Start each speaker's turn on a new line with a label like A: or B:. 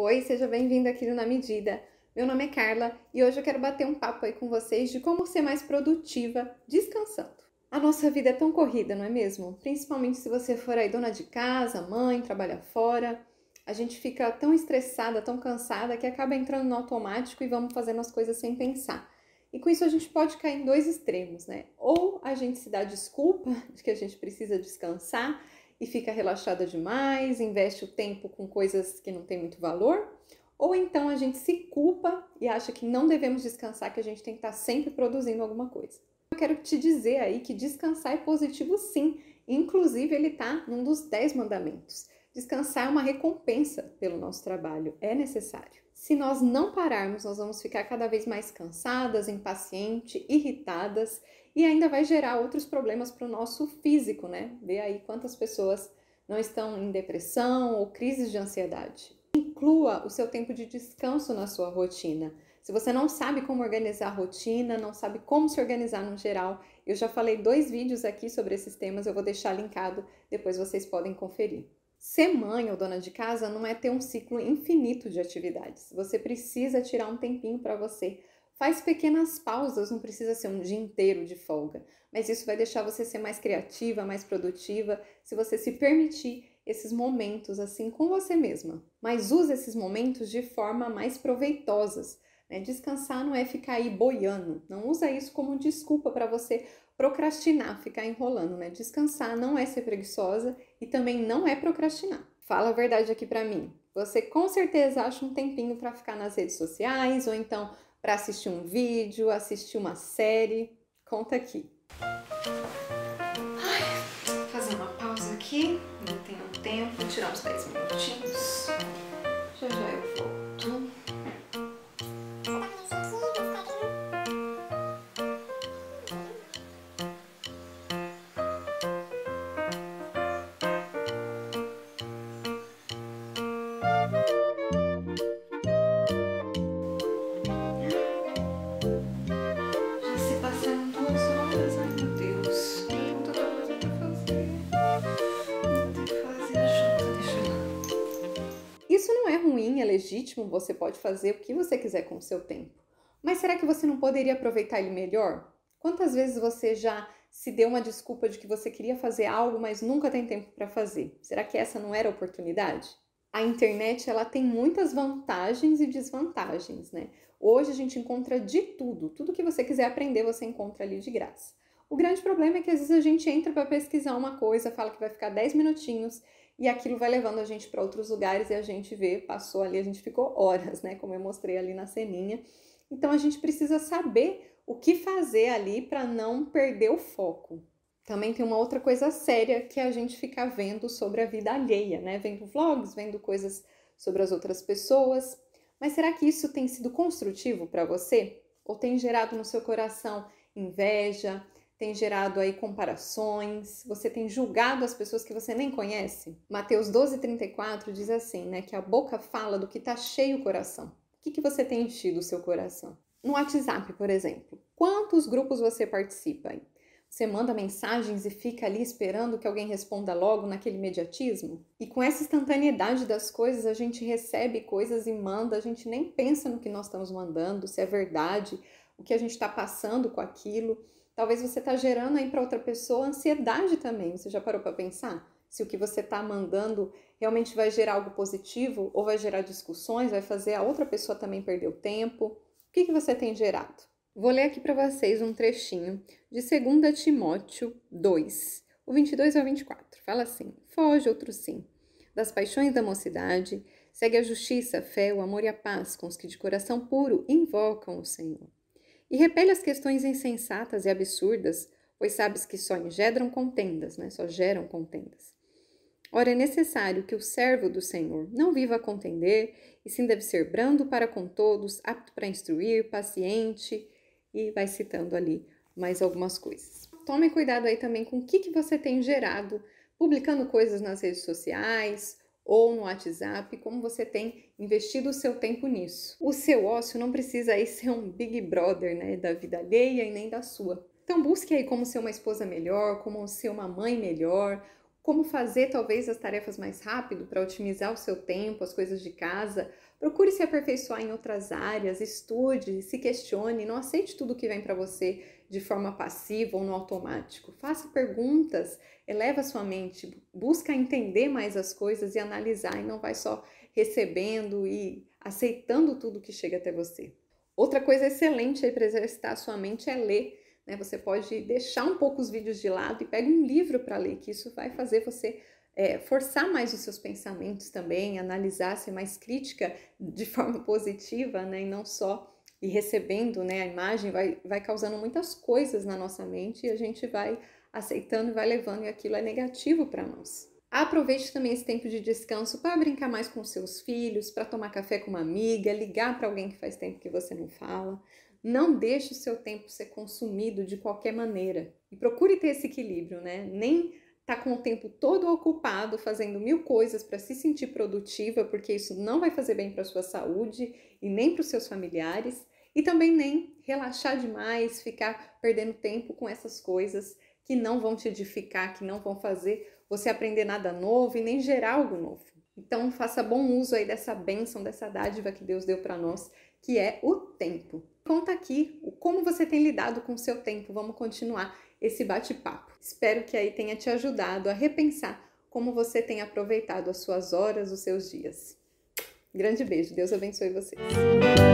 A: Oi, seja bem-vindo aqui no Na Medida. Meu nome é Carla e hoje eu quero bater um papo aí com vocês de como ser mais produtiva descansando. A nossa vida é tão corrida, não é mesmo? Principalmente se você for aí dona de casa, mãe, trabalha fora. A gente fica tão estressada, tão cansada que acaba entrando no automático e vamos fazendo as coisas sem pensar. E com isso a gente pode cair em dois extremos, né? Ou a gente se dá desculpa de que a gente precisa descansar e fica relaxada demais, investe o tempo com coisas que não tem muito valor, ou então a gente se culpa e acha que não devemos descansar, que a gente tem que estar sempre produzindo alguma coisa. Eu quero te dizer aí que descansar é positivo sim, inclusive ele está num dos 10 mandamentos. Descansar é uma recompensa pelo nosso trabalho, é necessário. Se nós não pararmos, nós vamos ficar cada vez mais cansadas, impacientes, irritadas e ainda vai gerar outros problemas para o nosso físico, né? Vê aí quantas pessoas não estão em depressão ou crises de ansiedade. Inclua o seu tempo de descanso na sua rotina. Se você não sabe como organizar a rotina, não sabe como se organizar no geral, eu já falei dois vídeos aqui sobre esses temas, eu vou deixar linkado, depois vocês podem conferir. Ser mãe ou dona de casa não é ter um ciclo infinito de atividades. Você precisa tirar um tempinho para você. Faz pequenas pausas, não precisa ser um dia inteiro de folga, mas isso vai deixar você ser mais criativa, mais produtiva, se você se permitir esses momentos assim com você mesma. Mas use esses momentos de forma mais proveitosas. Né? Descansar não é ficar aí boiando. Não usa isso como desculpa para você procrastinar, ficar enrolando, né? Descansar não é ser preguiçosa e também não é procrastinar. Fala a verdade aqui para mim. Você com certeza acha um tempinho para ficar nas redes sociais ou então para assistir um vídeo, assistir uma série. Conta aqui. Ai, fazer uma pausa aqui, não tenho tempo, tirar uns 10 minutinhos. legítimo, você pode fazer o que você quiser com o seu tempo. Mas será que você não poderia aproveitar ele melhor? Quantas vezes você já se deu uma desculpa de que você queria fazer algo, mas nunca tem tempo para fazer? Será que essa não era a oportunidade? A internet ela tem muitas vantagens e desvantagens, né? Hoje a gente encontra de tudo, tudo que você quiser aprender você encontra ali de graça. O grande problema é que às vezes a gente entra para pesquisar uma coisa, fala que vai ficar 10 minutinhos e aquilo vai levando a gente para outros lugares e a gente vê, passou ali, a gente ficou horas, né? Como eu mostrei ali na ceninha. Então a gente precisa saber o que fazer ali para não perder o foco. Também tem uma outra coisa séria que a gente fica vendo sobre a vida alheia, né? Vendo vlogs, vendo coisas sobre as outras pessoas. Mas será que isso tem sido construtivo para você? Ou tem gerado no seu coração inveja, tem gerado aí comparações, você tem julgado as pessoas que você nem conhece. Mateus 12:34 diz assim, né, que a boca fala do que está cheio o coração. O que, que você tem enchido o seu coração? No WhatsApp, por exemplo, quantos grupos você participa? Aí? Você manda mensagens e fica ali esperando que alguém responda logo naquele imediatismo? E com essa instantaneidade das coisas, a gente recebe coisas e manda, a gente nem pensa no que nós estamos mandando, se é verdade, o que a gente está passando com aquilo. Talvez você está gerando aí para outra pessoa ansiedade também. Você já parou para pensar? Se o que você está mandando realmente vai gerar algo positivo ou vai gerar discussões, vai fazer a outra pessoa também perder o tempo. O que, que você tem gerado? Vou ler aqui para vocês um trechinho de 2 Timóteo 2, o 22 ao 24. Fala assim: Foge, outro sim, das paixões da mocidade, segue a justiça, a fé, o amor e a paz com os que de coração puro invocam o Senhor. E repele as questões insensatas e absurdas, pois sabes que só engendram contendas, né? só geram contendas. Ora, é necessário que o servo do Senhor não viva a contender, e sim deve ser brando para com todos, apto para instruir, paciente, e vai citando ali mais algumas coisas. Tome cuidado aí também com o que, que você tem gerado, publicando coisas nas redes sociais ou no WhatsApp, como você tem investido o seu tempo nisso. O seu ócio não precisa aí ser um Big Brother, né, da vida alheia e nem da sua. Então busque aí como ser uma esposa melhor, como ser uma mãe melhor, como fazer talvez as tarefas mais rápido para otimizar o seu tempo, as coisas de casa. Procure se aperfeiçoar em outras áreas, estude, se questione, não aceite tudo que vem para você de forma passiva ou no automático. Faça perguntas, eleva sua mente, busca entender mais as coisas e analisar, e não vai só recebendo e aceitando tudo que chega até você. Outra coisa excelente para exercitar a sua mente é ler. Né? Você pode deixar um pouco os vídeos de lado e pega um livro para ler, que isso vai fazer você é, forçar mais os seus pensamentos também, analisar, ser mais crítica de forma positiva, né? E não só e recebendo né, a imagem, vai, vai causando muitas coisas na nossa mente e a gente vai aceitando e vai levando, e aquilo é negativo para nós. Aproveite também esse tempo de descanso para brincar mais com seus filhos, para tomar café com uma amiga, ligar para alguém que faz tempo que você não fala. Não deixe o seu tempo ser consumido de qualquer maneira. E procure ter esse equilíbrio, né? Nem tá com o tempo todo ocupado fazendo mil coisas para se sentir produtiva, porque isso não vai fazer bem para sua saúde e nem para os seus familiares, e também nem relaxar demais, ficar perdendo tempo com essas coisas que não vão te edificar, que não vão fazer você aprender nada novo e nem gerar algo novo. Então faça bom uso aí dessa bênção, dessa dádiva que Deus deu para nós, que é o tempo. Conta aqui o como você tem lidado com o seu tempo. Vamos continuar esse bate-papo. Espero que aí tenha te ajudado a repensar como você tem aproveitado as suas horas, os seus dias. Grande beijo, Deus abençoe vocês.